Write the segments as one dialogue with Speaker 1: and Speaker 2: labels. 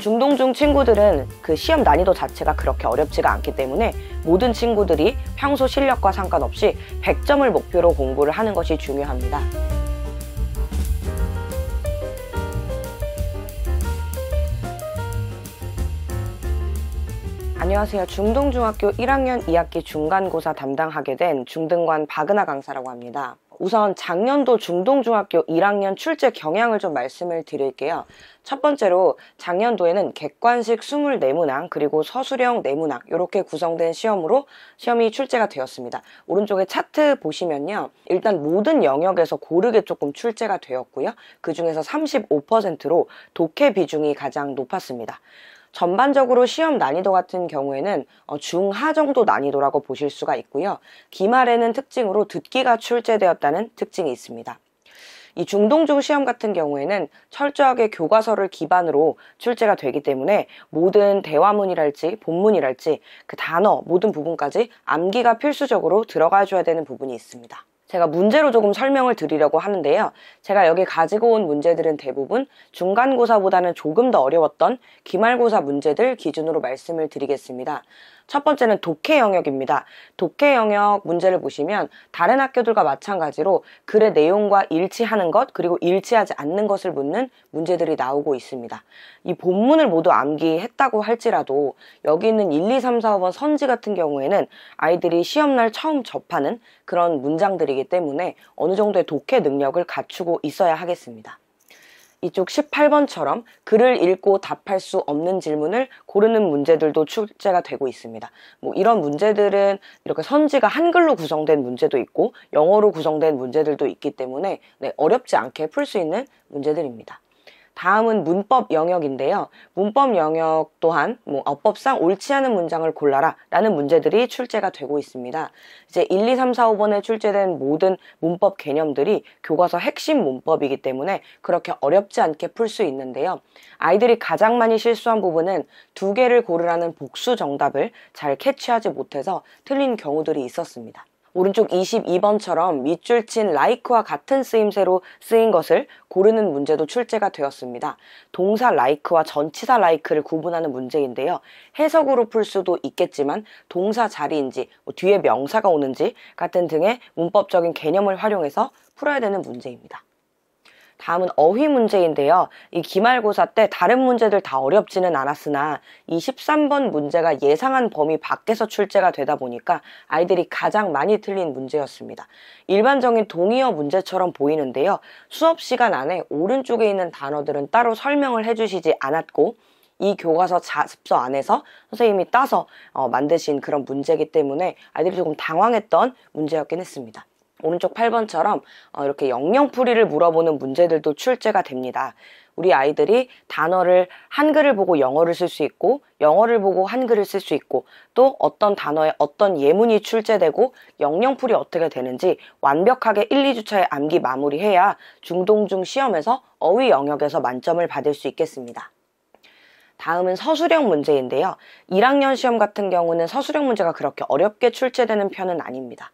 Speaker 1: 중동중 친구들은 그 시험 난이도 자체가 그렇게 어렵지가 않기 때문에 모든 친구들이 평소 실력과 상관없이 100점을 목표로 공부를 하는 것이 중요합니다. 안녕하세요. 중동중학교 1학년 2학기 중간고사 담당하게 된 중등관 박은하 강사라고 합니다. 우선 작년도 중동중학교 1학년 출제 경향을 좀 말씀을 드릴게요. 첫 번째로 작년도에는 객관식 24문항 그리고 서술형 4문항 이렇게 구성된 시험으로 시험이 출제가 되었습니다. 오른쪽에 차트 보시면요. 일단 모든 영역에서 고르게 조금 출제가 되었고요. 그중에서 35%로 독해 비중이 가장 높았습니다. 전반적으로 시험 난이도 같은 경우에는 어, 중하 정도 난이도라고 보실 수가 있고요. 기말에는 특징으로 듣기가 출제되었다는 특징이 있습니다. 이 중동중 시험 같은 경우에는 철저하게 교과서를 기반으로 출제가 되기 때문에 모든 대화문이랄지 본문이랄지 그 단어 모든 부분까지 암기가 필수적으로 들어가줘야 되는 부분이 있습니다. 제가 문제로 조금 설명을 드리려고 하는데요. 제가 여기 가지고 온 문제들은 대부분 중간고사보다는 조금 더 어려웠던 기말고사 문제들 기준으로 말씀을 드리겠습니다. 첫 번째는 독해 영역입니다. 독해 영역 문제를 보시면 다른 학교들과 마찬가지로 글의 내용과 일치하는 것 그리고 일치하지 않는 것을 묻는 문제들이 나오고 있습니다. 이 본문을 모두 암기했다고 할지라도 여기 있는 1, 2, 3, 4, 5번 선지 같은 경우에는 아이들이 시험날 처음 접하는 그런 문장들이기 때문에 어느 정도의 독해 능력을 갖추고 있어야 하겠습니다. 이쪽 18번처럼 글을 읽고 답할 수 없는 질문을 고르는 문제들도 출제가 되고 있습니다. 뭐 이런 문제들은 이렇게 선지가 한글로 구성된 문제도 있고 영어로 구성된 문제들도 있기 때문에 네, 어렵지 않게 풀 수 있는 문제들입니다. 다음은 문법 영역인데요. 문법 영역 또한 뭐 어법상 옳지 않은 문장을 골라라 라는 문제들이 출제가 되고 있습니다. 이제 1, 2, 3, 4, 5번에 출제된 모든 문법 개념들이 교과서 핵심 문법이기 때문에 그렇게 어렵지 않게 풀 수 있는데요. 아이들이 가장 많이 실수한 부분은 두 개를 고르라는 복수 정답을 잘 캐치하지 못해서 틀린 경우들이 있었습니다. 오른쪽 22번처럼 밑줄 친 like와 같은 쓰임새로 쓰인 것을 고르는 문제도 출제가 되었습니다. 동사 like와 전치사 like를 구분하는 문제인데요. 해석으로 풀 수도 있겠지만 동사 자리인지 뭐 뒤에 명사가 오는지 같은 등의 문법적인 개념을 활용해서 풀어야 되는 문제입니다. 다음은 어휘 문제인데요. 이 기말고사 때 다른 문제들 다 어렵지는 않았으나 이 13번 문제가 예상한 범위 밖에서 출제가 되다 보니까 아이들이 가장 많이 틀린 문제였습니다. 일반적인 동의어 문제처럼 보이는데요. 수업 시간 안에 오른쪽에 있는 단어들은 따로 설명을 해주시지 않았고 이 교과서 자습서 안에서 선생님이 따서 어, 만드신 그런 문제이기 때문에 아이들이 조금 당황했던 문제였긴 했습니다. 오른쪽 8번처럼 어, 이렇게 영영풀이를 물어보는 문제들도 출제가 됩니다. 우리 아이들이 단어를 한글을 보고 영어를 쓸 수 있고 영어를 보고 한글을 쓸 수 있고 또 어떤 단어에 어떤 예문이 출제되고 영영풀이 어떻게 되는지 완벽하게 1, 2주차에 암기 마무리해야 중동중 시험에서 어휘 영역에서 만점을 받을 수 있겠습니다. 다음은 서술형 문제인데요. 1학년 시험 같은 경우는 서술형 문제가 그렇게 어렵게 출제되는 편은 아닙니다.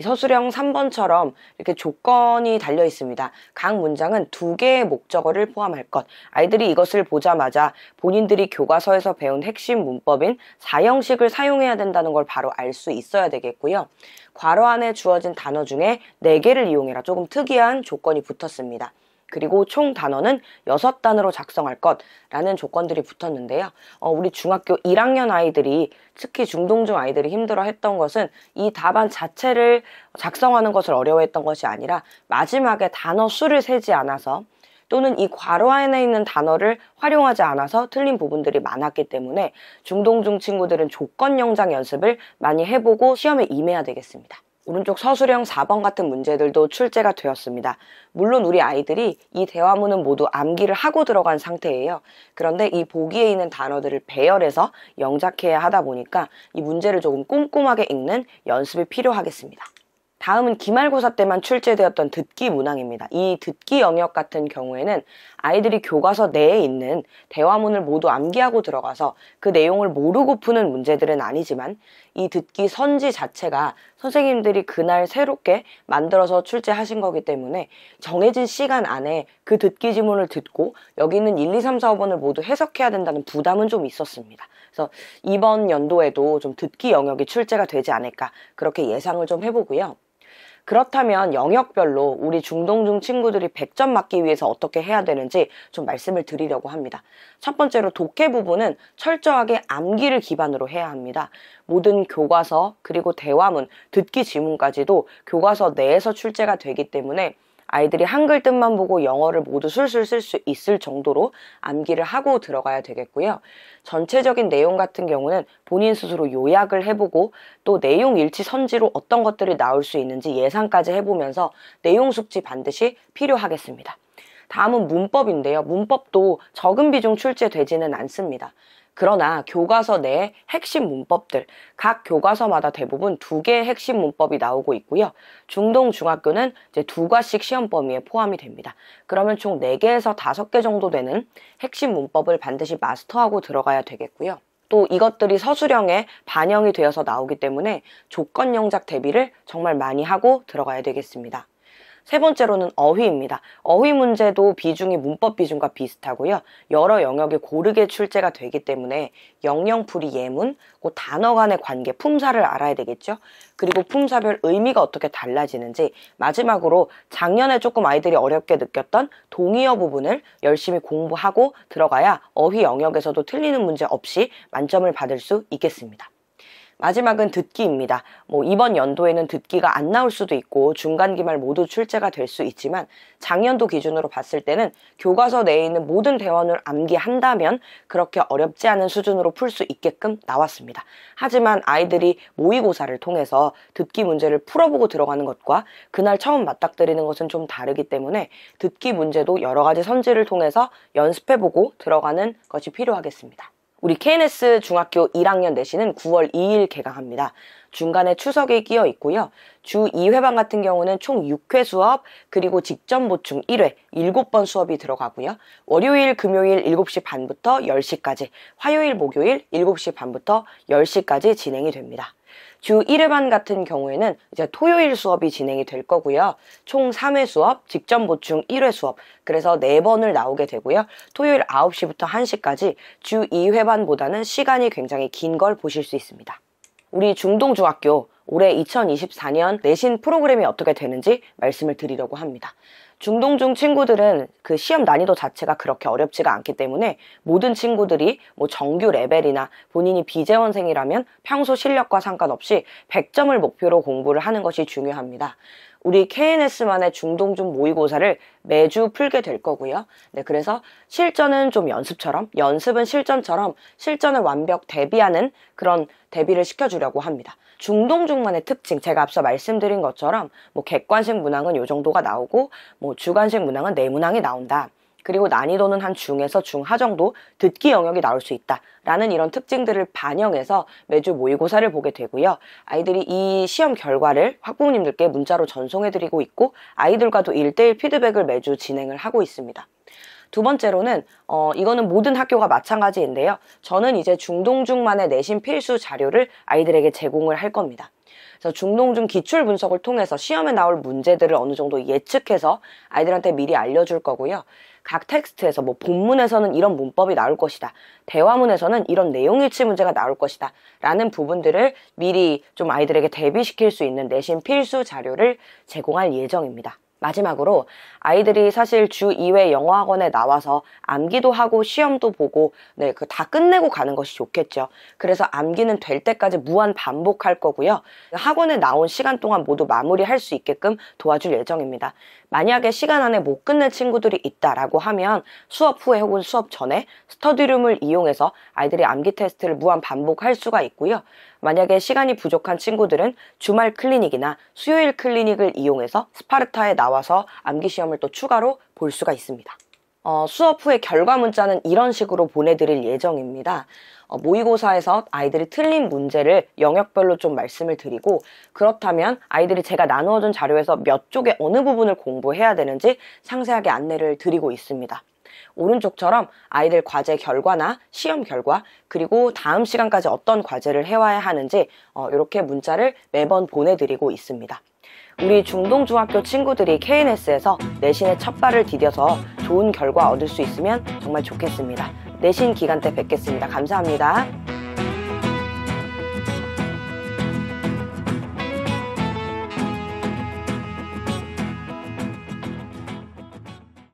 Speaker 1: 서술형 3번처럼 이렇게 조건이 달려 있습니다. 각 문장은 두 개의 목적어를 포함할 것. 아이들이 이것을 보자마자 본인들이 교과서에서 배운 핵심 문법인 사형식을 사용해야 된다는 걸 바로 알 수 있어야 되겠고요. 괄호 안에 주어진 단어 중에 4개를 이용해라. 조금 특이한 조건이 붙었습니다. 그리고 총 단어는 6단으로 작성할 것라는 조건들이 붙었는데요. 어, 우리 중학교 1학년 아이들이 특히 중동중 아이들이 힘들어 했던 것은 이 답안 자체를 작성하는 것을 어려워했던 것이 아니라 마지막에 단어 수를 세지 않아서 또는 이 괄호 안에 있는 단어를 활용하지 않아서 틀린 부분들이 많았기 때문에 중동중 친구들은 조건 영장 연습을 많이 해보고 시험에 임해야 되겠습니다. 오른쪽 서술형 4번 같은 문제들도 출제가 되었습니다. 물론 우리 아이들이 이 대화문은 모두 암기를 하고 들어간 상태예요. 그런데 이 보기에 있는 단어들을 배열해서 영작해야 하다 보니까 이 문제를 조금 꼼꼼하게 읽는 연습이 필요하겠습니다. 다음은 기말고사 때만 출제되었던 듣기 문항입니다. 이 듣기 영역 같은 경우에는 아이들이 교과서 내에 있는 대화문을 모두 암기하고 들어가서 그 내용을 모르고 푸는 문제들은 아니지만 이 듣기 선지 자체가 선생님들이 그날 새롭게 만들어서 출제하신 거기 때문에 정해진 시간 안에 그 듣기 지문을 듣고 여기 있는 1, 2, 3, 4, 5번을 모두 해석해야 된다는 부담은 좀 있었습니다. 그래서 이번 연도에도 좀 듣기 영역이 출제가 되지 않을까 그렇게 예상을 좀 해보고요. 그렇다면 영역별로 우리 중동중 친구들이 100점 맞기 위해서 어떻게 해야 되는지 좀 말씀을 드리려고 합니다. 첫 번째로 독해 부분은 철저하게 암기를 기반으로 해야 합니다. 모든 교과서 그리고 대화문, 듣기 지문까지도 교과서 내에서 출제가 되기 때문에 아이들이 한글 뜻만 보고 영어를 모두 술술 쓸 수 있을 정도로 암기를 하고 들어가야 되겠고요. 전체적인 내용 같은 경우는 본인 스스로 요약을 해보고 또 내용 일치 선지로 어떤 것들이 나올 수 있는지 예상까지 해보면서 내용 숙지 반드시 필요하겠습니다. 다음은 문법인데요. 문법도 적은 비중 출제되지는 않습니다. 그러나 교과서 내의 핵심 문법들, 각 교과서마다 대부분 두 개의 핵심 문법이 나오고 있고요. 중동 중학교는 이제 두 과씩 시험 범위에 포함이 됩니다. 그러면 총 네개에서 다섯 개 정도 되는 핵심 문법을 반드시 마스터하고 들어가야 되겠고요. 또 이것들이 서술형에 반영이 되어서 나오기 때문에 조건영작 대비를 정말 많이 하고 들어가야 되겠습니다. 세 번째로는 어휘입니다. 어휘 문제도 비중이 문법 비중과 비슷하고요. 여러 영역에 고르게 출제가 되기 때문에 영영풀이 예문, 그 단어 간의 관계, 품사를 알아야 되겠죠. 그리고 품사별 의미가 어떻게 달라지는지 마지막으로 작년에 조금 아이들이 어렵게 느꼈던 동의어 부분을 열심히 공부하고 들어가야 어휘 영역에서도 틀리는 문제 없이 만점을 받을 수 있겠습니다. 마지막은 듣기입니다. 뭐 이번 연도에는 듣기가 안 나올 수도 있고 중간 기말 모두 출제가 될 수 있지만 작년도 기준으로 봤을 때는 교과서 내에 있는 모든 대원을 암기한다면 그렇게 어렵지 않은 수준으로 풀 수 있게끔 나왔습니다. 하지만 아이들이 모의고사를 통해서 듣기 문제를 풀어보고 들어가는 것과 그날 처음 맞닥뜨리는 것은 좀 다르기 때문에 듣기 문제도 여러 가지 선지를 통해서 연습해보고 들어가는 것이 필요하겠습니다. 우리 KNS 중학교 1학년 내신은 9월 2일 개강합니다. 중간에 추석이 끼어 있고요. 주 2회반 같은 경우는 총 6회 수업, 그리고 직전 보충 1회, 7번 수업이 들어가고요. 월요일, 금요일 7시 반부터 10시까지, 화요일, 목요일 7시 반부터 10시까지 진행이 됩니다. 주 1회반 같은 경우에는 이제 토요일 수업이 진행이 될 거고요. 총 3회 수업, 직전 보충 1회 수업, 그래서 4번을 나오게 되고요. 토요일 9시부터 1시까지 주 2회반보다는 시간이 굉장히 긴 걸 보실 수 있습니다. 우리 중동중학교 올해 2024년 내신 프로그램이 어떻게 되는지 말씀을 드리려고 합니다. 중동중 친구들은 그 시험 난이도 자체가 그렇게 어렵지가 않기 때문에 모든 친구들이 뭐 정규 레벨이나 본인이 비재원생이라면 평소 실력과 상관없이 100점을 목표로 공부를 하는 것이 중요합니다. 우리 KNS만의 중동중 모의고사를 매주 풀게 될 거고요. 네, 그래서 실전은 좀 연습처럼, 연습은 실전처럼 실전을 완벽 대비하는 그런 대비를 시켜주려고 합니다. 중동중만의 특징, 제가 앞서 말씀드린 것처럼 뭐 객관식 문항은 요 정도가 나오고 뭐 주관식 문항은 네 문항이 나온다. 그리고 난이도는 한 중에서 중하 정도 듣기 영역이 나올 수 있다라는 이런 특징들을 반영해서 매주 모의고사를 보게 되고요. 아이들이 이 시험 결과를 학부모님들께 문자로 전송해드리고 있고 아이들과도 1대1 피드백을 매주 진행을 하고 있습니다. 두 번째로는 어, 이거는 모든 학교가 마찬가지인데요. 저는 이제 중동중만의 내신 필수 자료를 아이들에게 제공을 할 겁니다. 그래서 중농 중 기출 분석을 통해서 시험에 나올 문제들을 어느 정도 예측해서 아이들한테 미리 알려줄 거고요. 각 텍스트에서 뭐 본문에서는 이런 문법이 나올 것이다. 대화문에서는 이런 내용일치 문제가 나올 것이다. 라는 부분들을 미리 좀 아이들에게 대비시킬 수 있는 내신 필수 자료를 제공할 예정입니다. 마지막으로 아이들이 사실 주 2회 영어학원에 나와서 암기도 하고 시험도 보고 네, 그 다 끝내고 가는 것이 좋겠죠. 그래서 암기는 될 때까지 무한 반복할 거고요. 학원에 나온 시간 동안 모두 마무리할 수 있게끔 도와줄 예정입니다. 만약에 시간 안에 못 끝낼 친구들이 있다라고 하면 수업 후에 혹은 수업 전에 스터디룸을 이용해서 아이들이 암기 테스트를 무한 반복할 수가 있고요. 만약에 시간이 부족한 친구들은 주말 클리닉이나 수요일 클리닉을 이용해서 스파르타에 나와서 암기 시험을 또 추가로 볼 수가 있습니다. 어, 수업 후에 결과 문자는 이런 식으로 보내드릴 예정입니다. 어, 모의고사에서 아이들이 틀린 문제를 영역별로 좀 말씀을 드리고 그렇다면 아이들이 제가 나누어준 자료에서 몇 쪽의 어느 부분을 공부해야 되는지 상세하게 안내를 드리고 있습니다. 오른쪽처럼 아이들 과제 결과나 시험 결과 그리고 다음 시간까지 어떤 과제를 해와야 하는지 어, 이렇게 문자를 매번 보내드리고 있습니다. 우리 중동중학교 친구들이 KNS에서 내신의 첫 발을 디뎌서 좋은 결과 얻을 수 있으면 정말 좋겠습니다. 내신 기간 때 뵙겠습니다. 감사합니다.